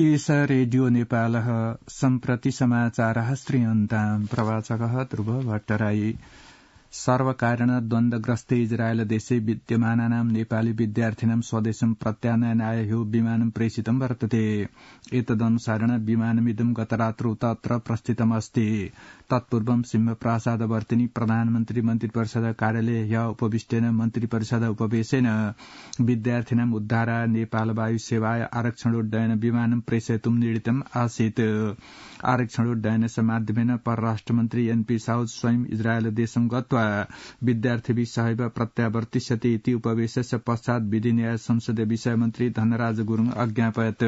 एष रेडियो नेपालः सम्प्रति समाचार श्रीयन्ताम् प्रवाचकः ध्रुव भट्टराई सर्वकारण द्वन्द्वग्रस्त इजरायल देशे विद्यमानानाम नेपाली विद्यार्थिनां स्वदेशं आय हो विमानम प्रेषितम वर्तते एतदनुसारेण गत गतरात्रौ तत्र सिंह प्रसाद सिंहप्रासादवर्तिनी प्रधानमन्त्री मन्त्रिपरिषद कार्यालय ह्य उपविष्टेन परिषद उपवेशेन विद्यार्थीनाम उद्धारा नेपाल वायु सेवाय आरक्षणोड्डयन विमानं प्रेषयितुं आसीत आरक्षण आरक्षणोड्डयनस्य माध्यमेन परराष्ट्र मन्त्री एनपी साउद स्वयं इजरायल देशम गत्वा विद्यार्थी सहैव प्रत्यावर्तिष्यति इति उपवेशस्य पश्चात् विधि न्याय संसदीय विषय मन्त्री धनराज गुरूङ अज्ञापयत्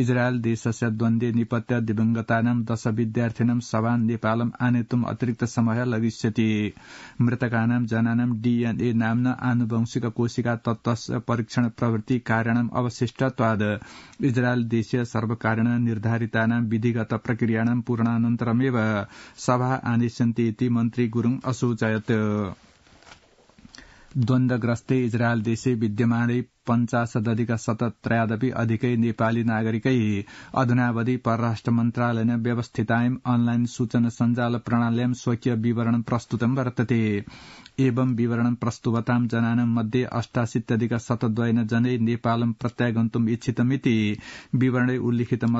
इजरायल देशस्यद्वन्दे निपत्य दिवंगतानम् दश विद्यार्थिनम् सवान् नेपाल आनेतुम अतिरिक्त समय लगिष्यति मृतकानां जनानाम् डीएनए नाम्न आनुवंशिक कोशिका तत्त्वस्य परीक्षण प्रवृत्ति कारणम् अवशिष्ट त्वाद इजरायल देशीय सर्वकारेण विधिगत प्रक्रियाणाम् पूर्णानन्तरमेव सभा आनिष्यन्ति इति मन्त्री गुरूङ असूचयत् द्वन्दग्रस्त इजरायल देशे विद्यमानै पञ्चास दधिका सतत त्रयादपि अधिकै नेपाली नागरिकै अधुनावधि परराष्ट्र मन्त्रालयेन व्यवस्थितायम् अनलाइन सूचना सञ्जाल प्रणाली स्वकीय विवरण प्रस्तुतम वर्तते एवं विवरणं प्रस्तुवतां जनानां मध्ये अष्टाशीत्यधिक शतद्वयेन जनै नेपालम प्रत्यागन्तुम इच्छितमिति विवरणे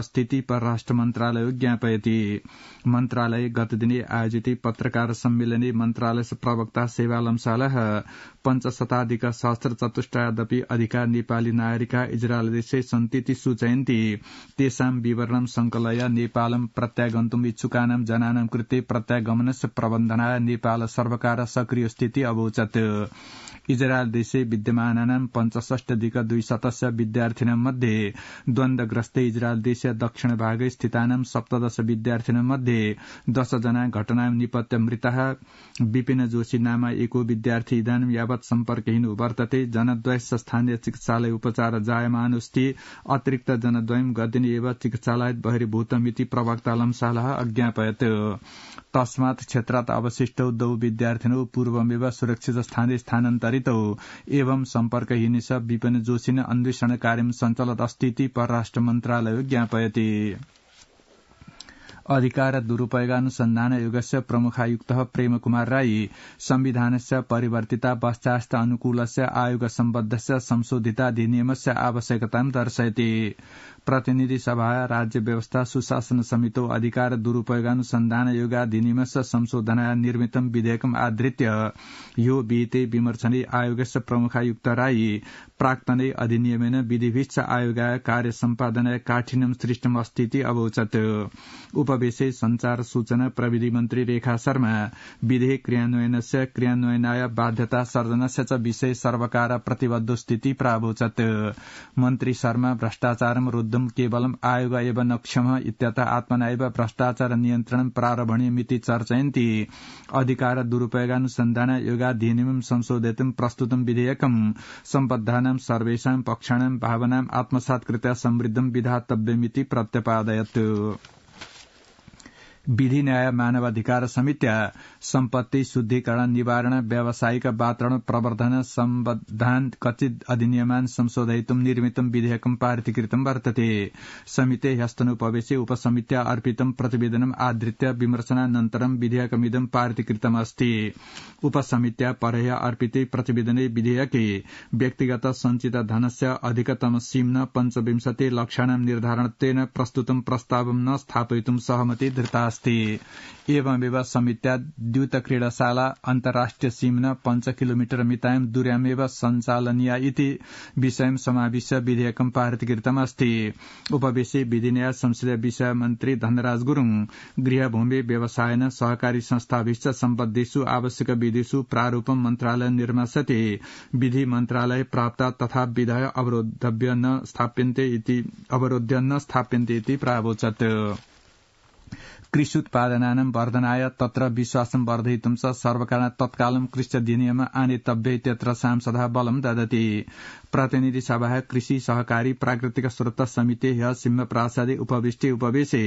अस्थिति परराष्ट्र मन्त्रालयो ज्ञापयति मन्त्रालय गत दिने आयोजित पत्रकार सम्मेलने मन्त्रालय प्रवक्ता सेवा लम्साल पञ्चशताधिक सहस्र चतुष्टादपि अधिक गरेका नेपाली नागरिका देश सन्तेतिसु जयन्ती तेसाम विवरण संकलय नेपालम प्रत्यागन्तुम् इच्छुकानां जनानां कृते प्रत्यागमनस्य प्रबन्धनाय नेपाल सर्वकार सक्रिय स्थिति अवोचत इजरायल देशे विद्यमानानां पञ्चषष्ट्यधिक दुई सदस्य विद्यार्थिनां मध्ये द्वन्दग्रस्त इजरायल देश दक्षिण भागे स्थितानां सप्तदश विद्यार्थिनां मध्ये दशजना घटनायां निपत्य मृत विपिन जोशी नाम एको विद्यार्थी इदानीं यावत सम्पर्कहीन वर्तते जनद्वयस्य स्थानीय चिकित्सालय उपचार जायमानुस्ति अतिरिक्त जनद्वयम गदिन एव चिकित्सालय बहिर्भूतमिति प्रवक्ता लम्सालाह अज्ञापयत तस्मात् क्षेत्रात अवशिष्टौ दौ विद्यार्थिनौ पूर्वमेव सुरक्षित स्थानान्तरित स्थानान्तरितौ एवं सम्पर्कहीनि विपिन जोशी अन्वेषण कार्य संचालत अस्ति परराष्ट्र मन्त्रालय ज्ञापयति अधिकार अनुसन्धान दुरूपयोगानुसन्धानयोगस्य प्रमुखायुक्त कुमार राई संविधानस्य परिवर्तिता पश्चास्थ अनुकूलस्य आयोग सम्बद्धस्य संशोधिताधिनियमस्य आवश्यकता दर्शयति प्रतिनिधि सभा राज्य व्यवस्था सुशासन समितो अधिकार दुरूपयोगानुसन्धान योगाधिनियमस्य संशोधन निर्मितं विधेयकम् आधृत्य यो विहिते विमर्शने आयोगस्य प्रमुखायुक्त राई प्राक्तनै अधिनियमेन विधिभिश्च आयोग कार्य सृष्टम काठिन्यं सृष्टमस्तीति अवोचत् उपविषय संचार सूचना प्रविधि मन्त्री रेखा शर्मा विधेयक क्रियान्वयनस्य क्रियान्वयनाय बाध्यता सर्जनस्य च विषये सर्वकार प्रतिबद्धस्थिति प्रावोचत मन्त्री शर्मा भ्रष्टाचारं रुद्धम केवलं आयोग एव नक्षम इत्यतः आत्मनैव भ्रष्टाचार नियन्त्रणं प्रारभणीयमिति चर्चयन्ती अधिकार दुरूपयोगानुसन्धान योगाधिनियम संशोधित प्रस्तुतं विधेयकं सम्बद्धानां सर्वेषां पक्षाणां भावनाम् आत्मसात्कृत्या समृद्धं विधातव्यमिति प्रत्यपादयत् विधि न्याय मानवाधिकार समित्या सम्पत्ति शुद्धिकरण निवारण व्यावसायिक वातावरण प्रवर्धन सम्बद्धान कचित अधिनियमान संशोधयितुं निर्मितं विधेयकं पारितकृतं वर्तते समिते ह्यस्तनुपवेशे उपसमित्या अर्पितं प्रतिवेदनम् आधृत्य विमर्शनानन्तरं विधेयकमिदं अस्ति उपसमित्या परह्य अर्पित प्रतिवेदने विधेयके व्यक्तिगत सञ्चित धनस्य अधिकतम सीम्न पञ्चविंशति लक्षाणां निर्धारणत्वेन प्रस्तुतम प्रस्तावम न स्थापयितुं सहमति धृता अस्ति एवं विवाह समित्या द्यूत क्रीडाशाला अन्तर्राष्ट्रिय सिम्न पञ्च किलोमिटर मितायम दूर्यामेव सञ्चालनीया इति विषयं पारित कृतम अस्ति उपवेशे न्याय संसदीय विषय मन्त्री धनराज गुरूङ गृहभूमि व्यवसायन सहकारी संस्थाभिश्च सम्बद्धेषु आवश्यक विधिषु प्रारूपम मन्त्रालय निर्मासते विधि मन्त्रालय प्राप्त तथा विधय स्थाप्यन्ते इति अवरोध्य न स्थाप्यन्ते इति प्रावोचत उत्पादना वर्धनाय तत्र विश्वासं वर्धयितुं च सर्वकारण तत्कालं कृष्यदिनियम आनेतव्ये त्यत्र सांसदः बलम ददति प्रतिनिधि सभा कृषि सहकारी प्राकृतिक स्रोत समिति ह्य सिंहप्रासादे उपविष्टि उपवेशे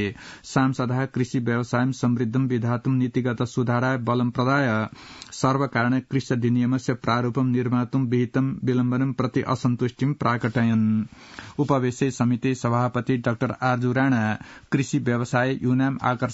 सांसदः कृषि व्यवसाय समृद्धं विधातुं नीतिगत सुधाराय बलम प्रदाय सर्वकारण कृष्यधिनियमस्य प्रारूपं निर्मातुं विहितं विलम्बनं प्रति असन्तुष्टिं प्राकटयन् उपवेशे समिति सभापति डाक्टर आर्जू राणा कृषि व्यवसाय यूनाम आकर्षण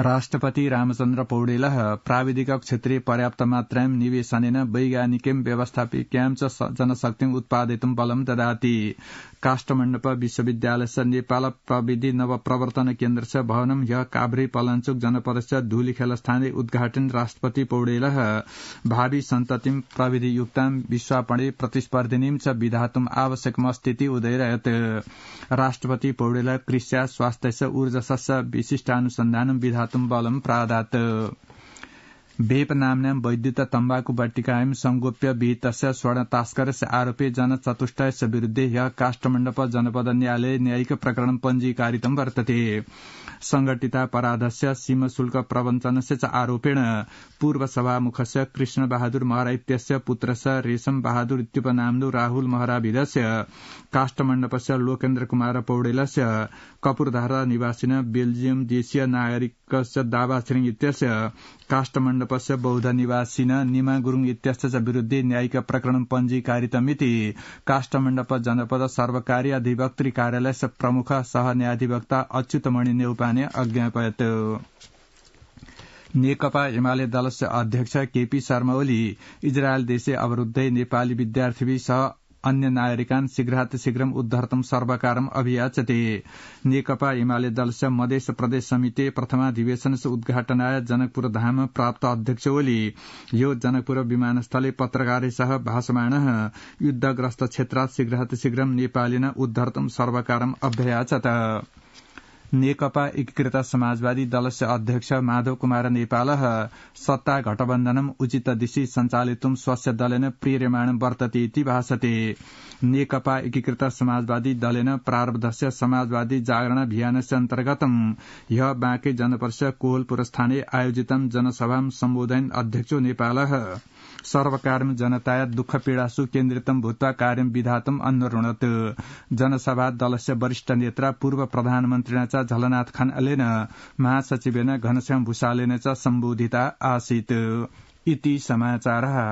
राष्ट्रपति रामचन्द्र पौडेल प्राविधिक पर्याप्त मात्रा निवेशनेन वैज्ञानिकीं व्यवस्थापिक्यां च जनशक्ति उत्पादित बलम ददाति काष्ठमण्डप विश्वविद्यालय नेपाल प्रविधि नव केन्द्र छ भवनं य काभ्रे पलाञ्चोक जनपदस्य धूलिखेलस्थाने उद्घाटन राष्ट्रपति पौडेल भावी सन्ततिं प्रविधियुक्तां विश्वापणे छ च आवश्यक स्थिति उदय राष्ट्रपति पौडेल कृष्या ऊर्जा विशिष्ट अनुसन्धान विधा धातुम् बलम् प्रादात वेप नाम्नाम वैद्युत तम्बाकु बट्टिकायम संगोप्य विहितस्य स्वर्ण तास्करस्य आरोपे जन चतुष्टयस्य विरुद्ध ह्य काष्ठमण्डप जनपद न्यायालय न्यायिक प्रकरण पञ्जीकारितं वर्तते संघटितापराधस्य सीम शुल्क प्रवञ्चनस्य च आरोपेण पूर्वसभामुखस्य कृष्ण बहादुर महरा इत्यस्य पुत्रस्य रेशम बहादुर राहुल महराविदस्य काष्ठमण्डपस्य लोकेन्द्र कुमार पौडेलस्य कपूरधारा निवासिन बेल्जियम देशीय नागरिकस्य दावा छिरिङ इत्यस्य काष्ठमण्डपस्य बौद्ध निवासिन निमा गुरूङ इत्यस्य विरूद्ध न्यायिक प्रकरण पञ्जीकारित मिति काष्ठमण्डप जनपद सर्वकारी अधिवक्त्री कार्यालय प्रमुख सह न्यायाधिवक्ता अच्युतमणि नेउपाने अज्ञापयत् नेकपा एमाले दलस्य अध्यक्ष केपी शर्मा ओली इजरायल देशे अवरूद्धै नेपाली सह अन्य शीघ्रातिशीघ्रम उद्धर्तम सर्वकारम अभियाचते नेकपा एमाले दलस्य मधेस प्रदेश समिति प्रथमाधिवेशनस्य उद्घाटनाय जनकपुर धाम प्राप्त अध्यक्ष ओली यो जनकपुर विमानस्थले पत्रकारैसह भाषमाण युद्धग्रस्त क्षेत्रात् शीघ्रातिशीघ्रम नेपालिन उद्धर्तम सर्वकारम अभ्याचत नेकपा एकीकृत समाजवादी दलस्य अध्यक्ष माधव कुमार नेपाल सत्ता घटबन्धन उचित दिशि सञ्चालितुं स्वस्य दलेन प्रियमाण वर्तते इति भाषते नेकपा एकीकृत समाजवादी दलेन प्रारब्धस्य समाजवादी जागरण अभियानस्य अन्तर्गतं ह्य बाँके जनपरिषद कोहलपुरस्थाने आयोजितं जनसभा सम्बोधयन् अध्यक्षो नेपाल सर्वकार्यम जनताया दुःख पीडासु सुकेन्द्रितम भूत्वा कार्यम विधातम अन्वरणत जनसभा दलस्य वरिष्ठ नेता पूर्व प्रधानमन्त्रिणा झलनाथ खानलेन महासचिवेन घनश्याम भूषालेन च सम्बोधिता आसीत् इति समाचारः